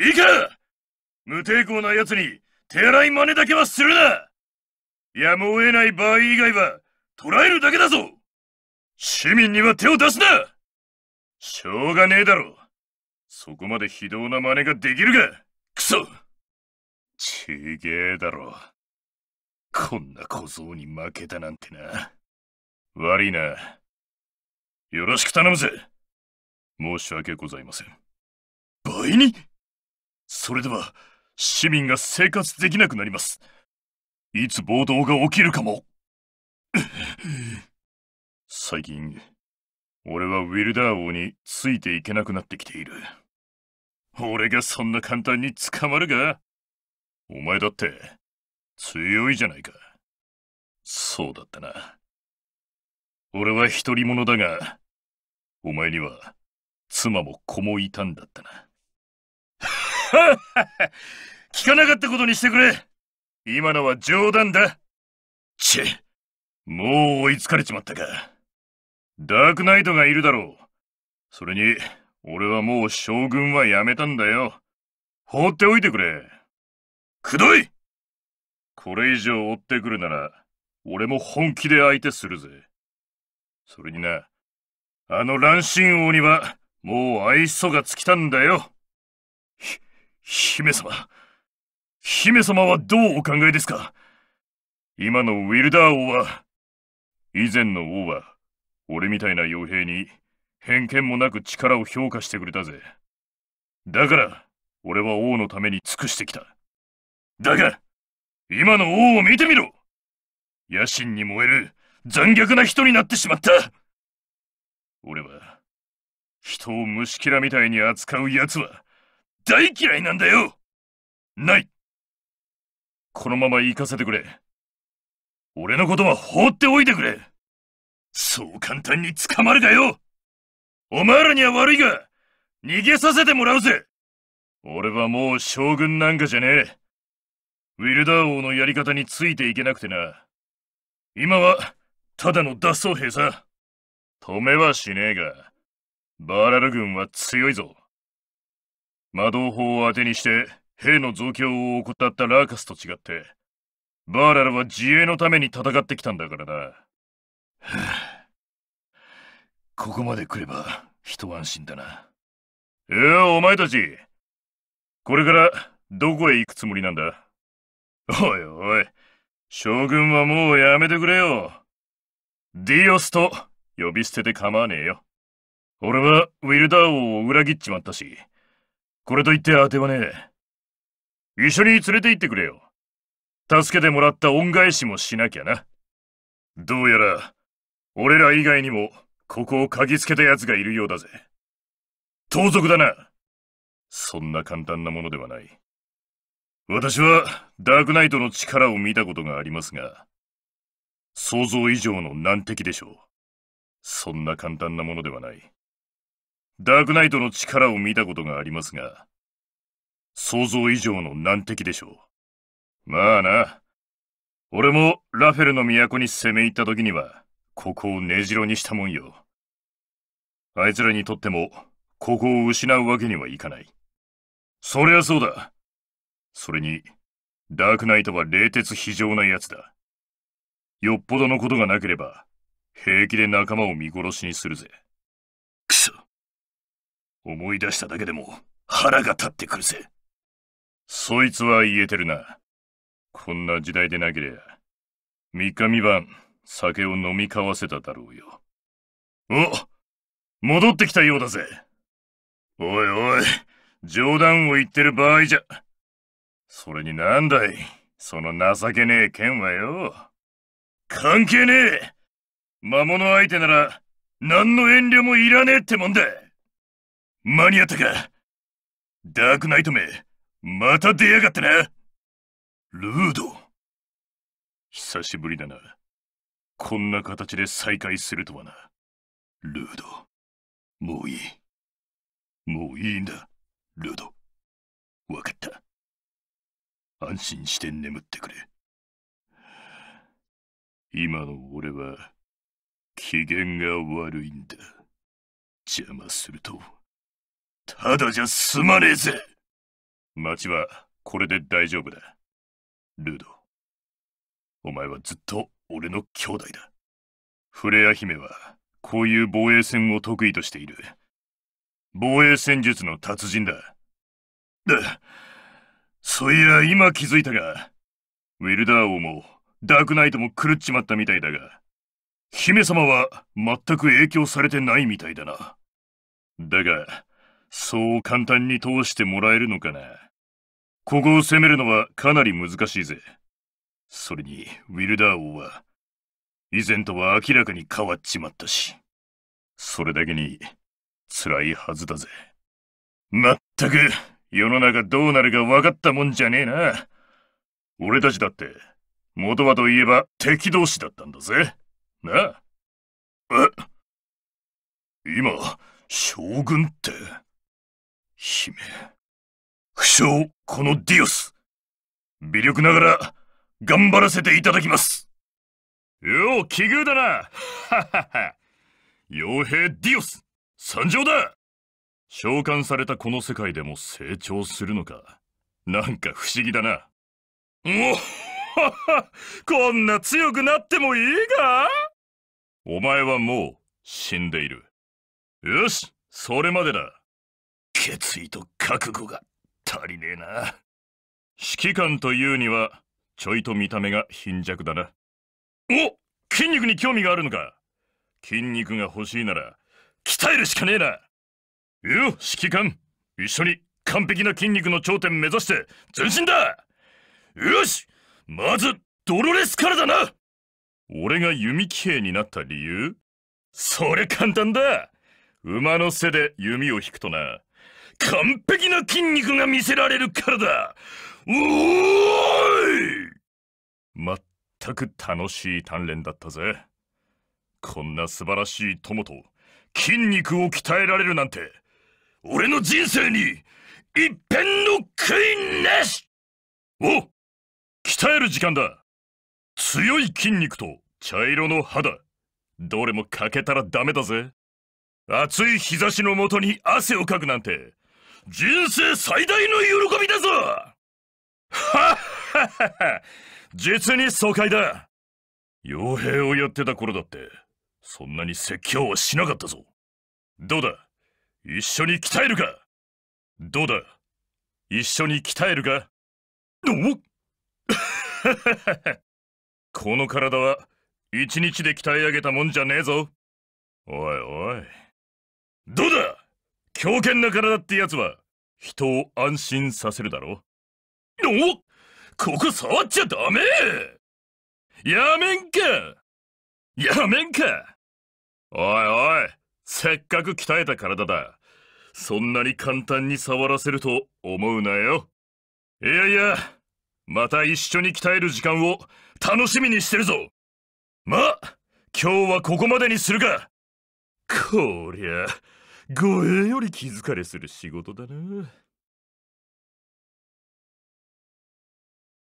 いいか無抵抗な奴に手荒い真似だけはするなやむを得ない場合以外は捕らえるだけだぞ市民には手を出すなしょうがねえだろそこまで非道な真似ができるかクソちげえだろこんな小僧に負けたなんてな悪いなよろしく頼むぜ申し訳ございません倍にそれでは、市民が生活できなくなります。いつ暴動が起きるかも。最近、俺はウィルダー王についていけなくなってきている。俺がそんな簡単に捕まるかお前だって強いじゃないか。そうだったな。俺は独り者だが、お前には妻も子もいたんだったな。聞かなかったことにしてくれ今のは冗談だチェもう追いつかれちまったかダークナイトがいるだろうそれに俺はもう将軍はやめたんだよ放っておいてくれくどいこれ以上追ってくるなら俺も本気で相手するぜそれになあの乱心王にはもう愛想が尽きたんだよ。姫様。姫様はどうお考えですか今のウィルダー王は、以前の王は、俺みたいな傭兵に、偏見もなく力を評価してくれたぜ。だから、俺は王のために尽くしてきた。だが、今の王を見てみろ野心に燃える残虐な人になってしまった俺は、人を虫キラみたいに扱う奴は、大嫌いなんだよないこのまま行かせてくれ。俺のことは放っておいてくれそう簡単に捕まるかよお前らには悪いが、逃げさせてもらうぜ俺はもう将軍なんかじゃねえ。ウィルダー王のやり方についていけなくてな。今は、ただの脱走兵さ。止めはしねえが、バーラル軍は強いぞ。魔導法を当てにして兵の増強を怠ったラーカスと違ってバーラルは自衛のために戦ってきたんだからな、はあ、ここまで来れば一安心だないやお前たちこれからどこへ行くつもりなんだおいおい将軍はもうやめてくれよディオスと呼び捨てて構わねえよ俺はウィルダー王を裏切っちまったしこれといって当てはねえ。一緒に連れて行ってくれよ。助けてもらった恩返しもしなきゃな。どうやら、俺ら以外にも、ここを嗅ぎつけた奴がいるようだぜ。盗賊だな。そんな簡単なものではない。私は、ダークナイトの力を見たことがありますが、想像以上の難敵でしょう。そんな簡単なものではない。ダークナイトの力を見たことがありますが、想像以上の難敵でしょう。まあな。俺もラフェルの都に攻め入った時には、ここを根城にしたもんよ。あいつらにとっても、ここを失うわけにはいかない。そりゃそうだ。それに、ダークナイトは冷徹非常な奴だ。よっぽどのことがなければ、平気で仲間を見殺しにするぜ。思い出しただけでも腹が立ってくるぜ。そいつは言えてるな。こんな時代でなけりゃ、三日三晩酒を飲み交わせただろうよ。お戻ってきたようだぜ。おいおい、冗談を言ってる場合じゃ。それになんだい、その情けねえ剣はよ。関係ねえ魔物相手なら、何の遠慮もいらねえってもんだ間に合ったかダークナイトめ、また出やがってなルード久しぶりだな。こんな形で再会するとはな。ルード、もういい。もういいんだ、ルード。わかった。安心して眠ってくれ。今の俺は、機嫌が悪いんだ。邪魔すると。ただじゃ済まねえぜ町はこれで大丈夫だ。ルード。お前はずっと俺の兄弟だ。フレア姫はこういう防衛戦を得意としている。防衛戦術の達人だ。だ、そういや今気づいたが、ウィルダー王もダークナイトも狂っちまったみたいだが、姫様は全く影響されてないみたいだな。だが、そう簡単に通してもらえるのかな。ここを攻めるのはかなり難しいぜ。それに、ウィルダー王は、以前とは明らかに変わっちまったし、それだけに辛いはずだぜ。まったく、世の中どうなるか分かったもんじゃねえな。俺たちだって、元はといえば敵同士だったんだぜ。なあ。え今、将軍って。姫。不詳、このディオス。微力ながら、頑張らせていただきます。よう、奇遇だな。ははは。傭兵ディオス、参上だ召喚されたこの世界でも成長するのか。なんか不思議だな。おっこんな強くなってもいいがお前はもう死んでいる。よし、それまでだ。決意と覚悟が足りねえな指揮官というにはちょいと見た目が貧弱だなお筋肉に興味があるのか筋肉が欲しいなら鍛えるしかねえなよ指揮官一緒に完璧な筋肉の頂点目指して前進だよしまずドロレスからだな俺が弓騎兵になった理由それ簡単だ馬の背で弓を引くとな完璧な筋肉が見せられるからだおーいまったく楽しい鍛錬だったぜこんな素晴らしい友と筋肉を鍛えられるなんて俺の人生に一片の悔いなしお鍛える時間だ強い筋肉と茶色の肌どれも欠けたらダメだぜ暑い日差しのもとに汗をかくなんて人生最大の喜びだぞはっはっは実に爽快だ傭兵をやってた頃だってそんなに説教はしなかったぞどうだ一緒に鍛えるかどうだ一緒に鍛えるかどう この体は一日で鍛え上げたもんじゃねえぞおいおいどうだ強健な体ってやつは、人を安心させるだろおここ触っちゃダメやめんかやめんかおいおい、せっかく鍛えた体だ。そんなに簡単に触らせると思うなよ。いやいや、また一緒に鍛える時間を楽しみにしてるぞ。ま今日はここまでにするか。こりゃ。護衛より気づかれする仕事だな。